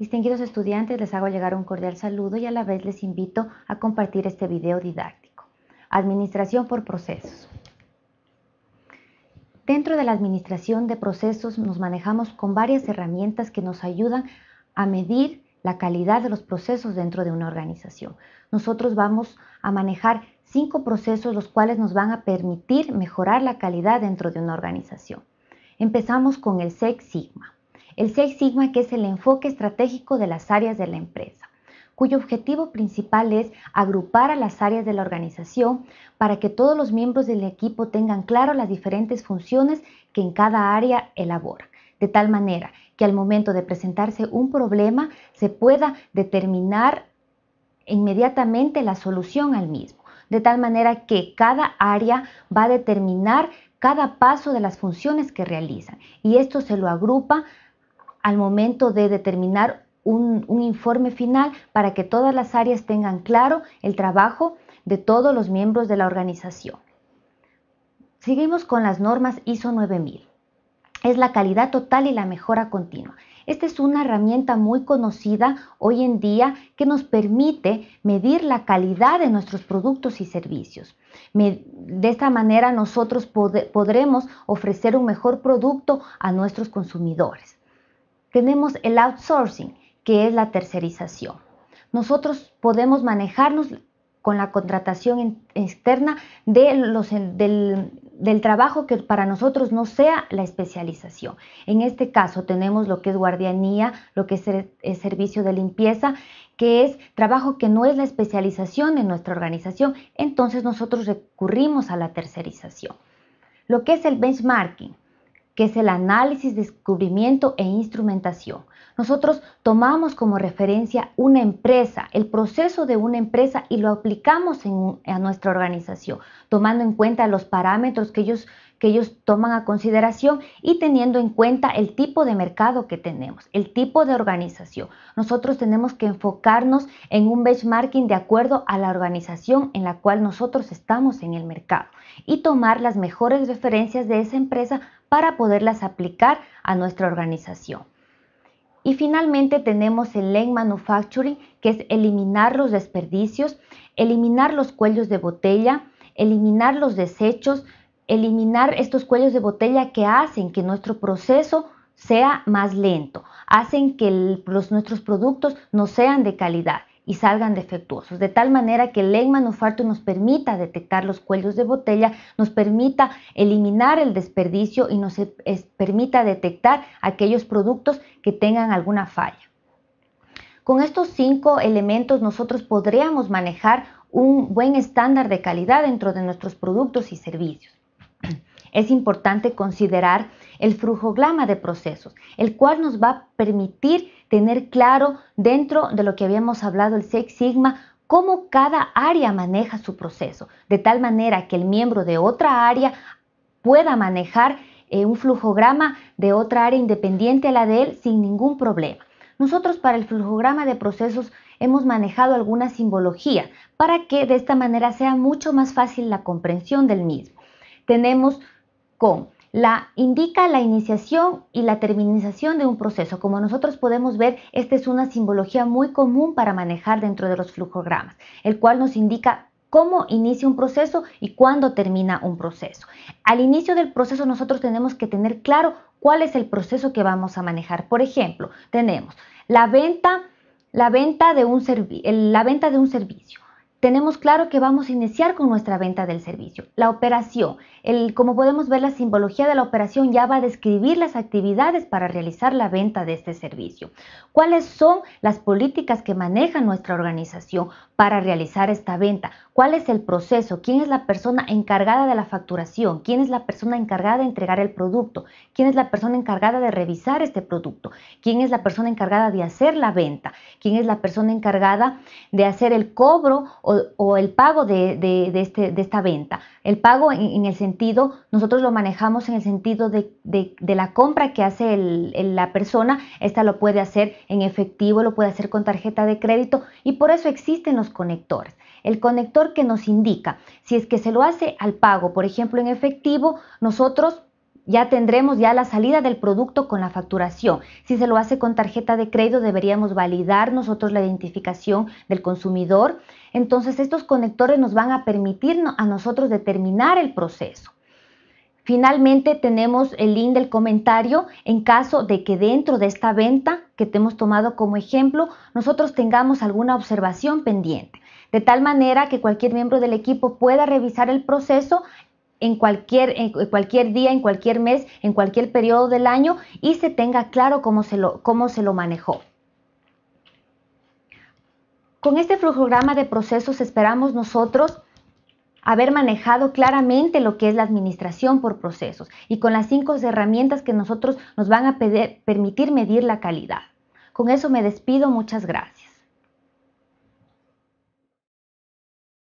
Distinguidos estudiantes, les hago llegar un cordial saludo y a la vez les invito a compartir este video didáctico. Administración por procesos. Dentro de la administración de procesos nos manejamos con varias herramientas que nos ayudan a medir la calidad de los procesos dentro de una organización. Nosotros vamos a manejar cinco procesos los cuales nos van a permitir mejorar la calidad dentro de una organización. Empezamos con el sec Sigma. El Six Sigma, que es el enfoque estratégico de las áreas de la empresa cuyo objetivo principal es agrupar a las áreas de la organización para que todos los miembros del equipo tengan claro las diferentes funciones que en cada área elabora, de tal manera que al momento de presentarse un problema se pueda determinar inmediatamente la solución al mismo, de tal manera que cada área va a determinar cada paso de las funciones que realizan y esto se lo agrupa al momento de determinar un, informe final para que todas las áreas tengan claro el trabajo de todos los miembros de la organización. Seguimos con las normas ISO 9000. Es la calidad total y la mejora continua. Esta es una herramienta muy conocida hoy en día que nos permite medir la calidad de nuestros productos y servicios. De esta manera nosotros podremos ofrecer un mejor producto a nuestros consumidores tenemos el outsourcing, que es la tercerización. Nosotros podemos manejarnos con la contratación externa de los, del, trabajo que para nosotros no sea la especialización. En este caso tenemos lo que es guardianía, lo que es el, servicio de limpieza, que es trabajo que no es la especialización de nuestra organización, entonces nosotros recurrimos a la tercerización. Lo que es el benchmarking, que es el análisis, descubrimiento e instrumentación. Nosotros tomamos como referencia una empresa, el proceso de una empresa y lo aplicamos en, a nuestra organización, tomando en cuenta los parámetros que ellos, que ellos toman a consideración y teniendo en cuenta el tipo de mercado que tenemos, el tipo de organización. Nosotros tenemos que enfocarnos en un benchmarking de acuerdo a la organización en la cual nosotros estamos en el mercado y tomar las mejores referencias de esa empresa para poderlas aplicar a nuestra organización. Y finalmente tenemos el Lean Manufacturing, que es eliminar los desperdicios, eliminar los cuellos de botella, eliminar los desechos, eliminar estos cuellos de botella que hacen que nuestro proceso sea más lento, hacen que nuestros productos no sean de calidad y salgan defectuosos, de tal manera que el no Manufacture nos permita detectar los cuellos de botella, nos permita eliminar el desperdicio y nos permita detectar aquellos productos que tengan alguna falla. Con estos cinco elementos nosotros podríamos manejar un buen estándar de calidad dentro de nuestros productos y servicios es importante considerar el flujograma de procesos, el cual nos va a permitir tener claro dentro de lo que habíamos hablado el Six Sigma cómo cada área maneja su proceso, de tal manera que el miembro de otra área pueda manejar eh, un flujograma de otra área independiente a la de él sin ningún problema. Nosotros para el flujograma de procesos hemos manejado alguna simbología para que de esta manera sea mucho más fácil la comprensión del mismo. Tenemos con la indica la iniciación y la terminización de un proceso. Como nosotros podemos ver, esta es una simbología muy común para manejar dentro de los flujogramas, el cual nos indica cómo inicia un proceso y cuándo termina un proceso. Al inicio del proceso nosotros tenemos que tener claro cuál es el proceso que vamos a manejar. Por ejemplo, tenemos la venta, la venta de un, la venta de un servicio tenemos claro que vamos a iniciar con nuestra venta del servicio. La operación, como podemos ver, la simbología de la operación ya va a describir las actividades para realizar la venta de este servicio. ¿Cuáles son las políticas que maneja nuestra organización para realizar esta venta? ¿Cuál es el proceso? ¿Quién es la persona encargada de la facturación? ¿Quién es la persona encargada de entregar el producto? ¿Quién es la persona encargada de revisar este producto? ¿Quién es la persona encargada de hacer la venta? ¿Quién es la persona encargada de hacer el cobro? o, el pago de, de, este, esta venta. El pago en, el sentido, nosotros lo manejamos en el sentido de, la compra que hace la persona, esta lo puede hacer en efectivo, lo puede hacer con tarjeta de crédito y por eso existen los conectores. El conector que nos indica, si es que se lo hace al pago, por ejemplo, en efectivo, nosotros ya tendremos ya la salida del producto con la facturación. Si se lo hace con tarjeta de crédito, deberíamos validar nosotros la identificación del consumidor. Entonces, estos conectores nos van a permitir a nosotros determinar el proceso. Finalmente, tenemos el link del comentario en caso de que dentro de esta venta que te hemos tomado como ejemplo, nosotros tengamos alguna observación pendiente de tal manera que cualquier miembro del equipo pueda revisar el proceso en cualquier, en cualquier día, en cualquier mes, en cualquier periodo del año y se tenga claro cómo se lo, cómo se lo manejó. Con este programa de procesos esperamos nosotros haber manejado claramente lo que es la administración por procesos y con las cinco herramientas que nosotros nos van a permitir medir la calidad. Con eso me despido, muchas gracias.